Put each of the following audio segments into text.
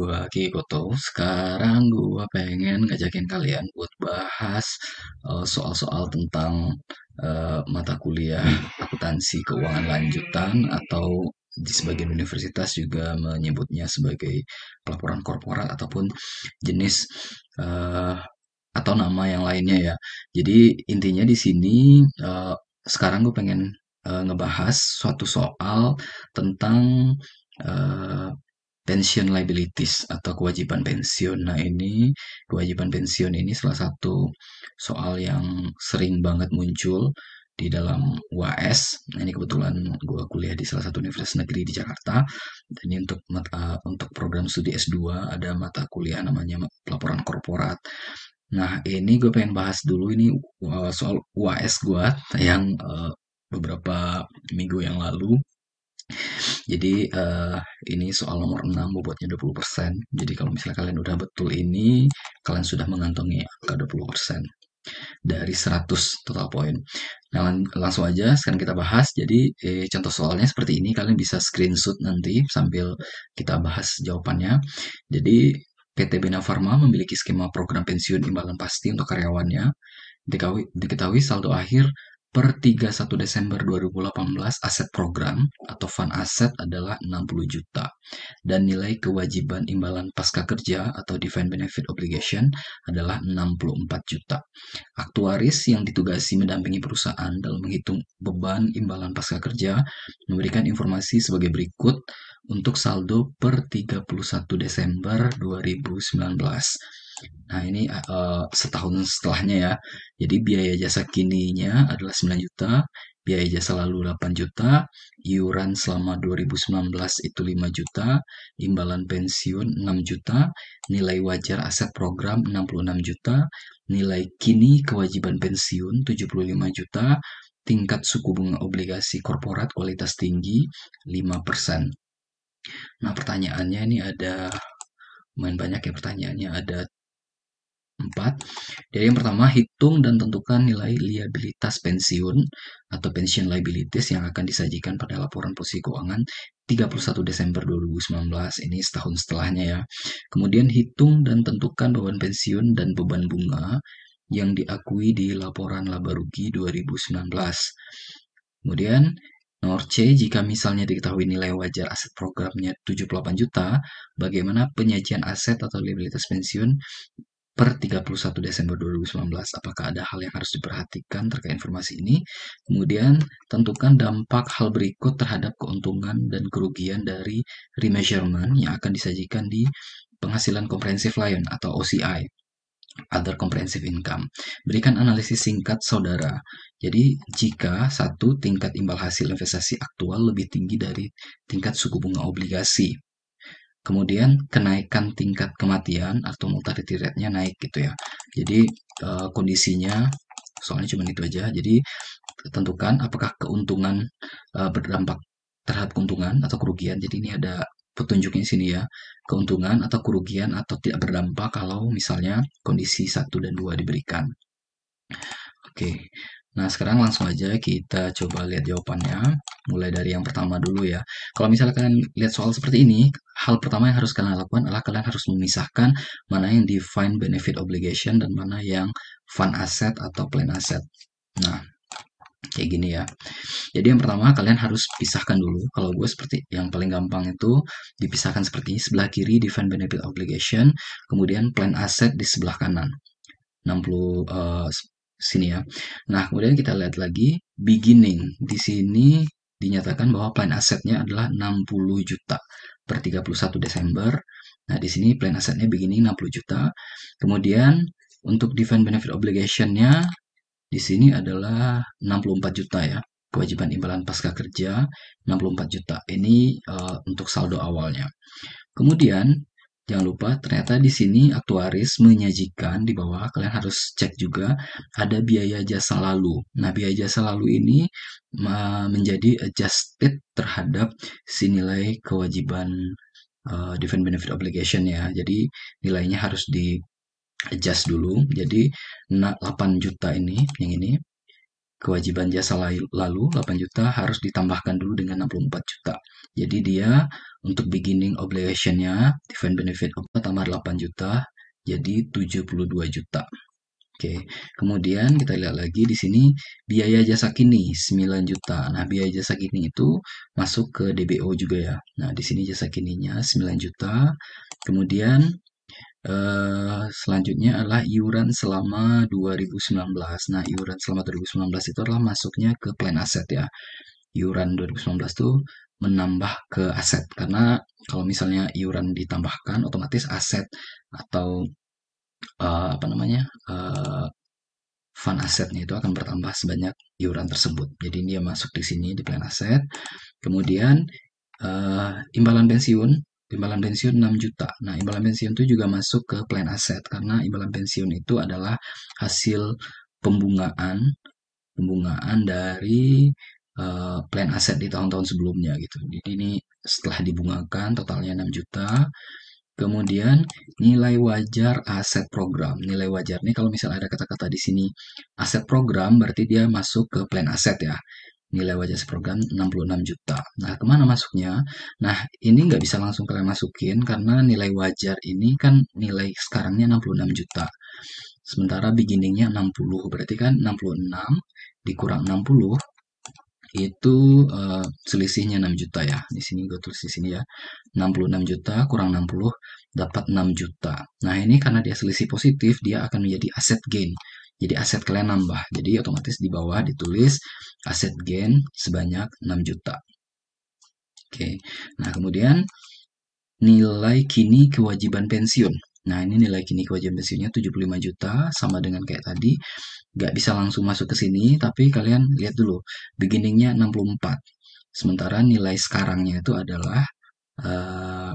gua Kikoto. Sekarang gua pengen ngajakin kalian buat bahas eh, soal-soal uh, tentang uh, mata kuliah akuntansi keuangan lanjutan atau di sebagian universitas juga menyebutnya sebagai pelaporan korporat ataupun jenis uh, atau nama yang lainnya ya. Jadi intinya di sini uh, sekarang gue pengen uh, ngebahas suatu soal tentang pension liabilities atau kewajiban pensiun. Nah, ini kewajiban pensiun ini salah satu soal yang sering banget muncul di dalam UAS. Nah, ini kebetulan gue kuliah di salah satu universitas negeri di Jakarta. Dan ini untuk mata, eh, untuk program studi S2 ada mata kuliah namanya pelaporan korporat. Nah, ini gue pengen bahas dulu ini eh, soal UAS gue yang eh, beberapa minggu yang lalu jadi uh, ini soal nomor 6 bobotnya 20%. Jadi kalau misalnya kalian udah betul ini, kalian sudah mengantongi angka 20% dari 100 total poin. Nah, langsung aja sekarang kita bahas. Jadi eh, contoh soalnya seperti ini, kalian bisa screenshot nanti sambil kita bahas jawabannya. Jadi PT Bina Farma memiliki skema program pensiun imbalan pasti untuk karyawannya. Diketahui, diketahui saldo akhir per 31 Desember 2018 aset program atau fund aset adalah 60 juta dan nilai kewajiban imbalan pasca kerja atau defined benefit obligation adalah 64 juta. Aktuaris yang ditugasi mendampingi perusahaan dalam menghitung beban imbalan pasca kerja memberikan informasi sebagai berikut untuk saldo per 31 Desember 2019. Nah, ini uh, setahun setelahnya ya. Jadi biaya jasa kininya adalah 9 juta, biaya jasa lalu 8 juta, iuran selama 2019 itu 5 juta, imbalan pensiun 6 juta, nilai wajar aset program 66 juta, nilai kini kewajiban pensiun 75 juta, tingkat suku bunga obligasi korporat kualitas tinggi 5%. Nah, pertanyaannya ini ada main banyak ya pertanyaannya ada 4. Jadi ya, yang pertama, hitung dan tentukan nilai liabilitas pensiun atau pension liabilities yang akan disajikan pada laporan posisi keuangan 31 Desember 2019, ini setahun setelahnya ya. Kemudian hitung dan tentukan beban pensiun dan beban bunga yang diakui di laporan laba rugi 2019. Kemudian Nomor C, jika misalnya diketahui nilai wajar aset programnya 78 juta, bagaimana penyajian aset atau liabilitas pensiun per 31 Desember 2019. Apakah ada hal yang harus diperhatikan terkait informasi ini? Kemudian tentukan dampak hal berikut terhadap keuntungan dan kerugian dari remeasurement yang akan disajikan di penghasilan komprehensif lain atau OCI. Other Comprehensive Income. Berikan analisis singkat saudara. Jadi, jika satu tingkat imbal hasil investasi aktual lebih tinggi dari tingkat suku bunga obligasi, kemudian kenaikan tingkat kematian atau mortality rate-nya naik gitu ya. Jadi uh, kondisinya soalnya cuma itu aja. Jadi tentukan apakah keuntungan uh, berdampak terhadap keuntungan atau kerugian. Jadi ini ada petunjuknya sini ya. Keuntungan atau kerugian atau tidak berdampak kalau misalnya kondisi 1 dan 2 diberikan. Oke. Okay. Nah, sekarang langsung aja kita coba lihat jawabannya. Mulai dari yang pertama dulu ya. Kalau misalnya kalian lihat soal seperti ini, hal pertama yang harus kalian lakukan adalah kalian harus memisahkan mana yang define benefit obligation dan mana yang fund asset atau plan asset. Nah, kayak gini ya. Jadi yang pertama kalian harus pisahkan dulu. Kalau gue seperti yang paling gampang itu dipisahkan seperti ini. Sebelah kiri define benefit obligation, kemudian plan asset di sebelah kanan. 60 uh, sini ya. Nah, kemudian kita lihat lagi beginning. Di sini dinyatakan bahwa plan asetnya adalah 60 juta per 31 Desember. Nah, di sini plan asetnya beginning 60 juta. Kemudian untuk defined benefit obligation-nya di sini adalah 64 juta ya. Kewajiban imbalan pasca kerja 64 juta. Ini uh, untuk saldo awalnya. Kemudian Jangan lupa ternyata di sini aktuaris menyajikan di bawah kalian harus cek juga ada biaya jasa lalu. Nah, biaya jasa lalu ini menjadi adjusted terhadap si nilai kewajiban uh, eh, defined benefit obligation ya. Jadi nilainya harus di adjust dulu. Jadi 8 juta ini yang ini kewajiban jasa lalu 8 juta harus ditambahkan dulu dengan 64 juta. Jadi dia untuk beginning obligation-nya, defend benefit apa tambah 8 juta jadi 72 juta. Oke, kemudian kita lihat lagi di sini biaya jasa kini 9 juta. Nah, biaya jasa kini itu masuk ke DBO juga ya. Nah, di sini jasa kininya 9 juta. Kemudian Uh, selanjutnya adalah iuran selama 2019. Nah, iuran selama 2019 itu adalah masuknya ke plan aset ya. Iuran 2019 itu menambah ke aset karena kalau misalnya iuran ditambahkan otomatis aset atau uh, apa namanya? Uh, fund asetnya itu akan bertambah sebanyak iuran tersebut. Jadi dia masuk di sini di plan aset. Kemudian uh, imbalan pensiun imbalan pensiun 6 juta. Nah, imbalan pensiun itu juga masuk ke plan aset karena imbalan pensiun itu adalah hasil pembungaan pembungaan dari uh, plan aset di tahun-tahun sebelumnya gitu. Jadi ini setelah dibungakan totalnya 6 juta. Kemudian nilai wajar aset program. Nilai wajar ini kalau misalnya ada kata-kata di sini aset program berarti dia masuk ke plan aset ya nilai wajah seprogram 66 juta. Nah, kemana masuknya? Nah, ini nggak bisa langsung kalian masukin karena nilai wajar ini kan nilai sekarangnya 66 juta. Sementara beginningnya 60, berarti kan 66 dikurang 60 itu uh, selisihnya 6 juta ya. Di sini gue tulis di sini ya. 66 juta kurang 60 dapat 6 juta. Nah, ini karena dia selisih positif, dia akan menjadi aset gain. Jadi aset kalian nambah. Jadi otomatis di bawah ditulis aset gain sebanyak 6 juta. Oke. Nah, kemudian nilai kini kewajiban pensiun. Nah, ini nilai kini kewajiban pensiunnya 75 juta sama dengan kayak tadi. Nggak bisa langsung masuk ke sini, tapi kalian lihat dulu. Beginningnya 64. Sementara nilai sekarangnya itu adalah eh, uh,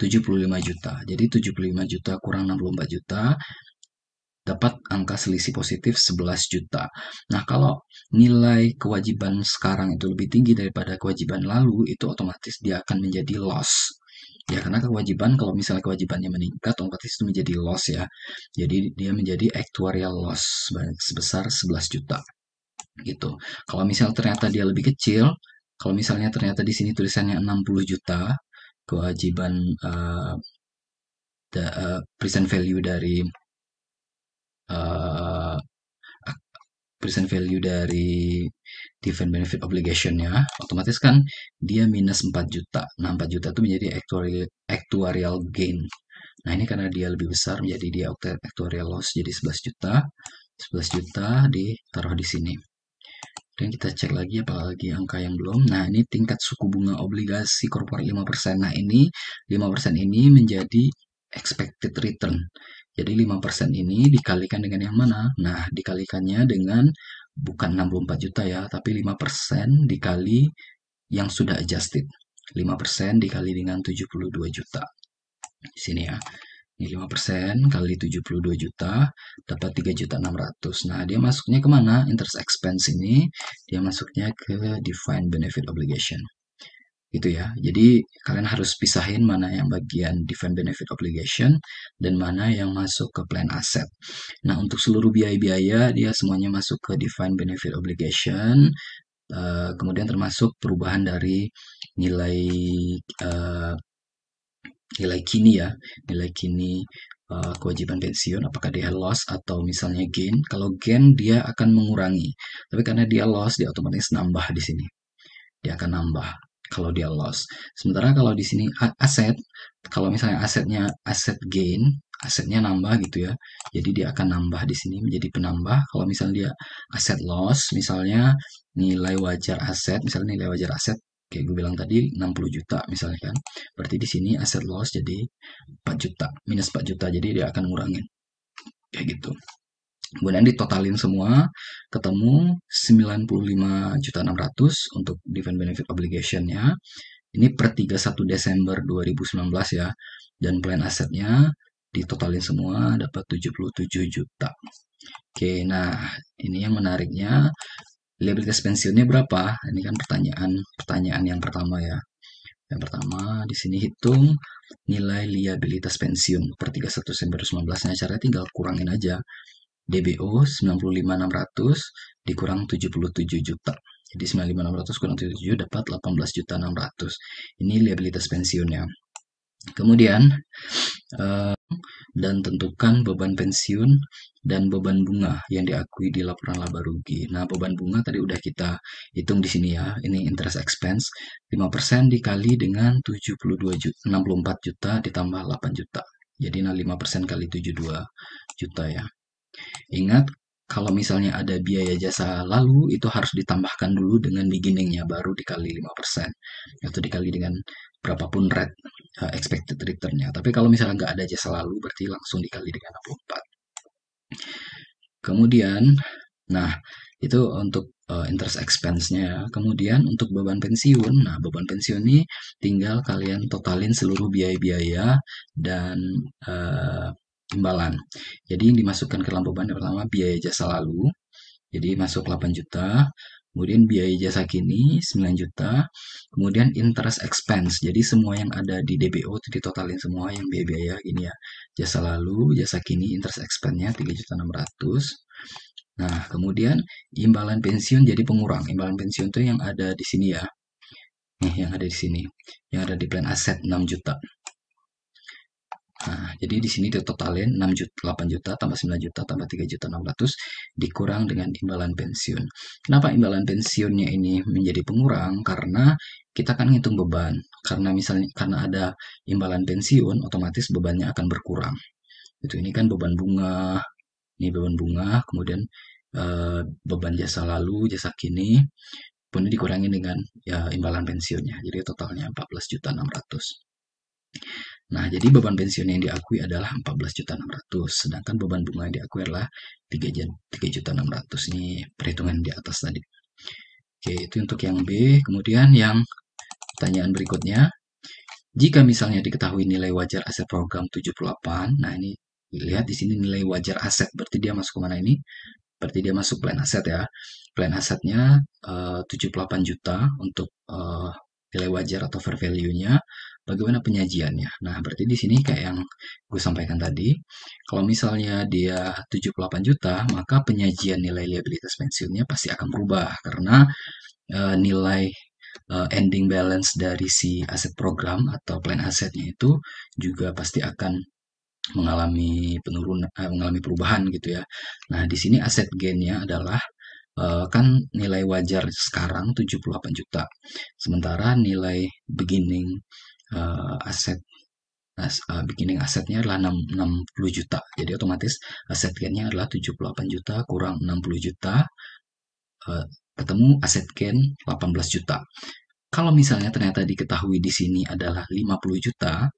75 juta. Jadi 75 juta kurang 64 juta dapat angka selisih positif 11 juta. Nah, kalau nilai kewajiban sekarang itu lebih tinggi daripada kewajiban lalu, itu otomatis dia akan menjadi loss. Ya, karena kewajiban, kalau misalnya kewajibannya meningkat, otomatis itu menjadi loss ya. Jadi dia menjadi actuarial loss sebesar 11 juta. Gitu. Kalau misalnya ternyata dia lebih kecil, kalau misalnya ternyata di sini tulisannya 60 juta, kewajiban uh, eh, the, uh, present value dari uh, present value dari dividend benefit obligation obligationnya otomatis kan dia minus 4 juta nah 4 juta itu menjadi actuarial, actuarial gain nah ini karena dia lebih besar menjadi dia actuarial loss jadi 11 juta 11 juta ditaruh di sini dan kita cek lagi apalagi angka yang belum nah ini tingkat suku bunga obligasi korporat 5% nah ini 5% ini menjadi expected return jadi 5% ini dikalikan dengan yang mana? Nah, dikalikannya dengan bukan 64 juta ya, tapi 5% dikali yang sudah adjusted. 5% dikali dengan 72 juta. Di sini ya. Ini 5% kali 72 juta dapat 3 juta 600. Nah, dia masuknya kemana? Interest expense ini dia masuknya ke defined benefit obligation gitu ya. Jadi kalian harus pisahin mana yang bagian defined benefit obligation dan mana yang masuk ke plan asset. Nah, untuk seluruh biaya-biaya dia semuanya masuk ke defined benefit obligation. Uh, kemudian termasuk perubahan dari nilai uh, nilai kini ya, nilai kini uh, kewajiban pensiun apakah dia loss atau misalnya gain. Kalau gain dia akan mengurangi. Tapi karena dia loss dia otomatis nambah di sini. Dia akan nambah kalau dia loss. Sementara kalau di sini aset, kalau misalnya asetnya aset gain, asetnya nambah gitu ya. Jadi dia akan nambah di sini menjadi penambah. Kalau misalnya dia aset loss, misalnya nilai wajar aset, misalnya nilai wajar aset kayak gue bilang tadi 60 juta misalnya kan. Berarti di sini aset loss jadi 4 juta, minus 4 juta jadi dia akan ngurangin. Kayak gitu. Kemudian ditotalin semua, ketemu 95.600 untuk Dividend Benefit Obligation-nya. Ini per 31 Desember 2019 ya. Dan plan asetnya ditotalin semua dapat 77 juta. Oke, nah ini yang menariknya liabilitas pensiunnya berapa? Ini kan pertanyaan-pertanyaan yang pertama ya. Yang pertama di sini hitung nilai liabilitas pensiun per 31 Desember 2019 nya caranya tinggal kurangin aja DBO 95600 dikurang 77 juta. Jadi 95600 kurang 77 dapat 18 juta 600. Ini liabilitas pensiunnya. Kemudian eh, dan tentukan beban pensiun dan beban bunga yang diakui di laporan laba rugi. Nah, beban bunga tadi udah kita hitung di sini ya. Ini interest expense 5% dikali dengan 72 juta, 64 juta ditambah 8 juta. Jadi nah 5% kali 72 juta ya. Ingat, kalau misalnya ada biaya jasa lalu, itu harus ditambahkan dulu dengan beginningnya, baru dikali 5%, atau dikali dengan berapapun rate eh, expected return-nya. Tapi kalau misalnya nggak ada jasa lalu, berarti langsung dikali dengan 64. Kemudian, nah, itu untuk uh, interest expense-nya. Kemudian untuk beban pensiun, nah beban pensiun ini tinggal kalian totalin seluruh biaya-biaya dan uh, imbalan. Jadi yang dimasukkan ke lampu ban pertama biaya jasa lalu, jadi masuk 8 juta, kemudian biaya jasa kini 9 juta, kemudian interest expense. Jadi semua yang ada di DBO itu ditotalin semua yang biaya-biaya gini ya. Jasa lalu, jasa kini, interest expense-nya 3.600. Nah, kemudian imbalan pensiun jadi pengurang. Imbalan pensiun itu yang ada di sini ya. Nih, yang ada di sini. Yang ada di plan aset 6 juta. Nah, jadi di sini totalnya 6 juta, 8 juta tambah 9 juta tambah 3 juta 600 dikurang dengan imbalan pensiun. Kenapa imbalan pensiunnya ini menjadi pengurang? Karena kita kan ngitung beban. Karena misalnya karena ada imbalan pensiun, otomatis bebannya akan berkurang. Itu ini kan beban bunga, ini beban bunga, kemudian e, beban jasa lalu, jasa kini, pun dikurangi dengan ya, imbalan pensiunnya. Jadi totalnya 14 juta 600. Nah, jadi beban pensiun yang diakui adalah 14.600, sedangkan beban bunga yang diakui adalah 3.600. Ini perhitungan di atas tadi. Oke, itu untuk yang B. Kemudian yang pertanyaan berikutnya, jika misalnya diketahui nilai wajar aset program 78, nah ini lihat di sini nilai wajar aset, berarti dia masuk ke mana ini? Berarti dia masuk plan aset ya. Plan asetnya eh, uh, 78 juta untuk uh, nilai wajar atau fair value-nya bagaimana penyajiannya. Nah, berarti di sini kayak yang gue sampaikan tadi, kalau misalnya dia 78 juta, maka penyajian nilai liabilitas pensiunnya pasti akan berubah karena uh, nilai uh, ending balance dari si aset program atau plan asetnya itu juga pasti akan mengalami penurunan eh, mengalami perubahan gitu ya. Nah, di sini aset gainnya adalah Uh, kan nilai wajar sekarang 78 juta. Sementara nilai beginning uh, aset as, nah, uh, eh, beginning asetnya adalah 6, 60 juta. Jadi otomatis aset gainnya adalah 78 juta kurang 60 juta uh, ketemu aset gain 18 juta. Kalau misalnya ternyata diketahui di sini adalah 50 juta,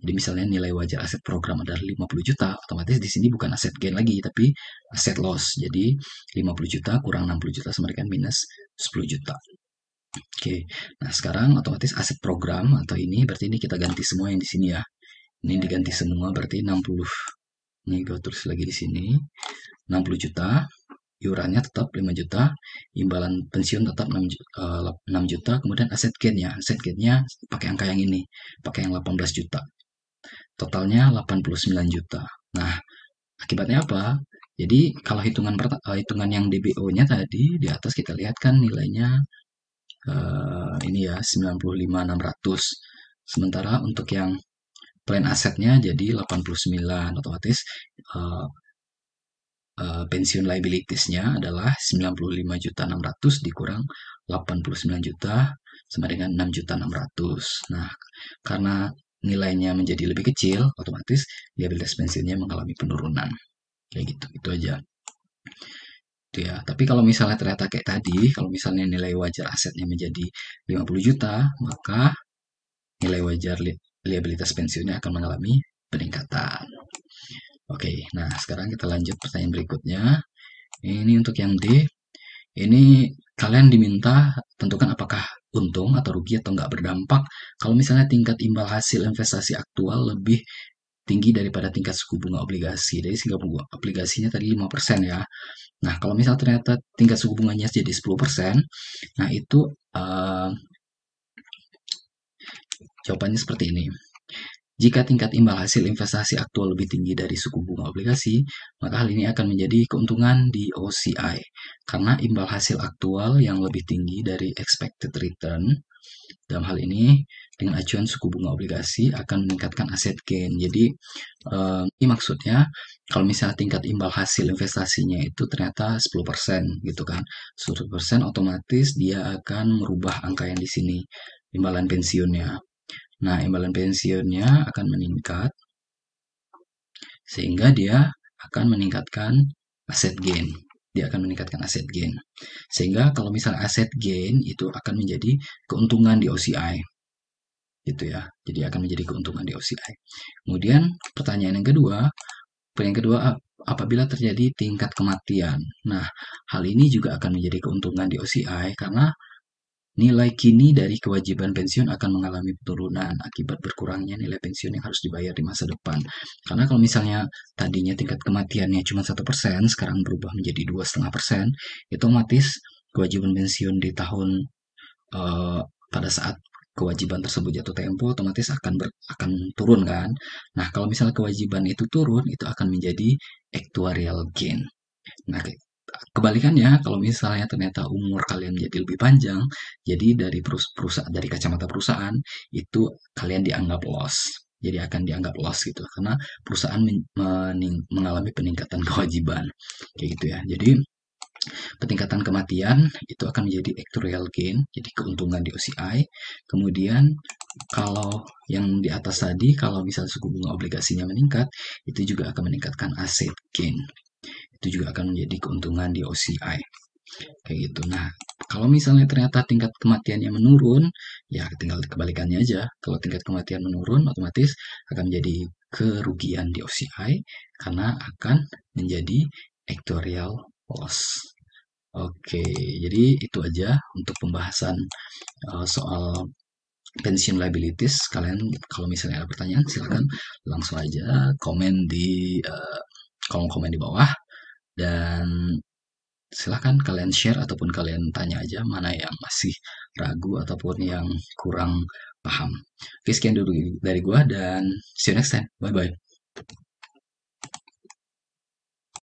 jadi misalnya nilai wajar aset program adalah 50 juta, otomatis di sini bukan aset gain lagi, tapi aset loss. Jadi 50 juta kurang 60 juta sama dengan minus 10 juta. Oke, nah sekarang otomatis aset program atau ini berarti ini kita ganti semua yang di sini ya. Ini iya. diganti semua berarti 60. Ini gue tulis lagi di sini. 60 juta, iurannya tetap 5 juta, imbalan pensiun tetap 6 juta, 6 juta kemudian aset gain ya. Aset gain-nya pakai angka yang ini, pakai yang 18 juta. Totalnya 89 juta. Nah, akibatnya apa? Jadi kalau hitungan eh, hitungan yang DBO-nya tadi di atas kita lihat kan nilainya uh, ini ya 95600 sementara untuk yang plan asetnya jadi 89 otomatis uh, uh, pensiun liabilitiesnya adalah 95.600 dikurang 89 juta sama dengan 6.600. Nah, karena nilainya menjadi lebih kecil, otomatis liabilitas pensiunnya mengalami penurunan. Kayak gitu, itu aja gitu ya. Tapi kalau misalnya ternyata kayak tadi, kalau misalnya nilai wajar asetnya menjadi 50 juta, maka nilai wajar li liabilitas pensiunnya akan mengalami peningkatan. Oke, nah sekarang kita lanjut pertanyaan berikutnya. Ini untuk yang D. Ini kalian diminta tentukan apakah untung atau rugi atau nggak berdampak kalau misalnya tingkat imbal hasil investasi aktual lebih tinggi daripada tingkat suku bunga obligasi. Jadi suku bunga obligasinya tadi 5% ya. Nah, kalau misal ternyata tingkat suku bunganya jadi 10%, nah itu uh, jawabannya seperti ini. Jika tingkat imbal hasil investasi aktual lebih tinggi dari suku bunga obligasi, maka hal ini akan menjadi keuntungan di OCI. Karena imbal hasil aktual yang lebih tinggi dari expected return, dalam hal ini dengan acuan suku bunga obligasi akan meningkatkan aset gain. Jadi eh, ini maksudnya kalau misalnya tingkat imbal hasil investasinya itu ternyata 10% gitu kan. 10% otomatis dia akan merubah angka yang di sini imbalan pensiunnya. Nah, imbalan pensiunnya akan meningkat sehingga dia akan meningkatkan aset gain dia akan meningkatkan aset gain. Sehingga kalau misalnya aset gain itu akan menjadi keuntungan di OCI gitu ya. Jadi akan menjadi keuntungan di OCI. Kemudian pertanyaan yang kedua, yang kedua apabila terjadi tingkat kematian. Nah, hal ini juga akan menjadi keuntungan di OCI karena nilai kini dari kewajiban pensiun akan mengalami penurunan akibat berkurangnya nilai pensiun yang harus dibayar di masa depan. Karena kalau misalnya tadinya tingkat kematiannya cuma satu persen, sekarang berubah menjadi dua setengah persen, otomatis kewajiban pensiun di tahun uh, pada saat kewajiban tersebut jatuh tempo otomatis akan ber, akan turun kan. Nah, kalau misalnya kewajiban itu turun itu akan menjadi actuarial gain. Nah, kebalikannya kalau misalnya ternyata umur kalian jadi lebih panjang, jadi dari perus perusahaan dari kacamata perusahaan itu kalian dianggap loss. Jadi akan dianggap loss gitu karena perusahaan men mengalami peningkatan kewajiban. Kayak gitu ya. Jadi peningkatan kematian itu akan menjadi actuarial gain, jadi keuntungan di OCI. Kemudian kalau yang di atas tadi, kalau misal suku bunga obligasinya meningkat, itu juga akan meningkatkan asset gain. Itu juga akan menjadi keuntungan di OCI. Kayak gitu. Nah, kalau misalnya ternyata tingkat kematiannya menurun, ya tinggal kebalikannya aja. Kalau tingkat kematian menurun, otomatis akan menjadi kerugian di OCI karena akan menjadi actuarial pos. Oke, jadi itu aja untuk pembahasan uh, soal pension liabilities. Kalian kalau misalnya ada pertanyaan silahkan langsung aja komen di uh, kolom komen di bawah dan silahkan kalian share ataupun kalian tanya aja mana yang masih ragu ataupun yang kurang paham. Oke, sekian dulu dari gua dan see you next time. Bye-bye.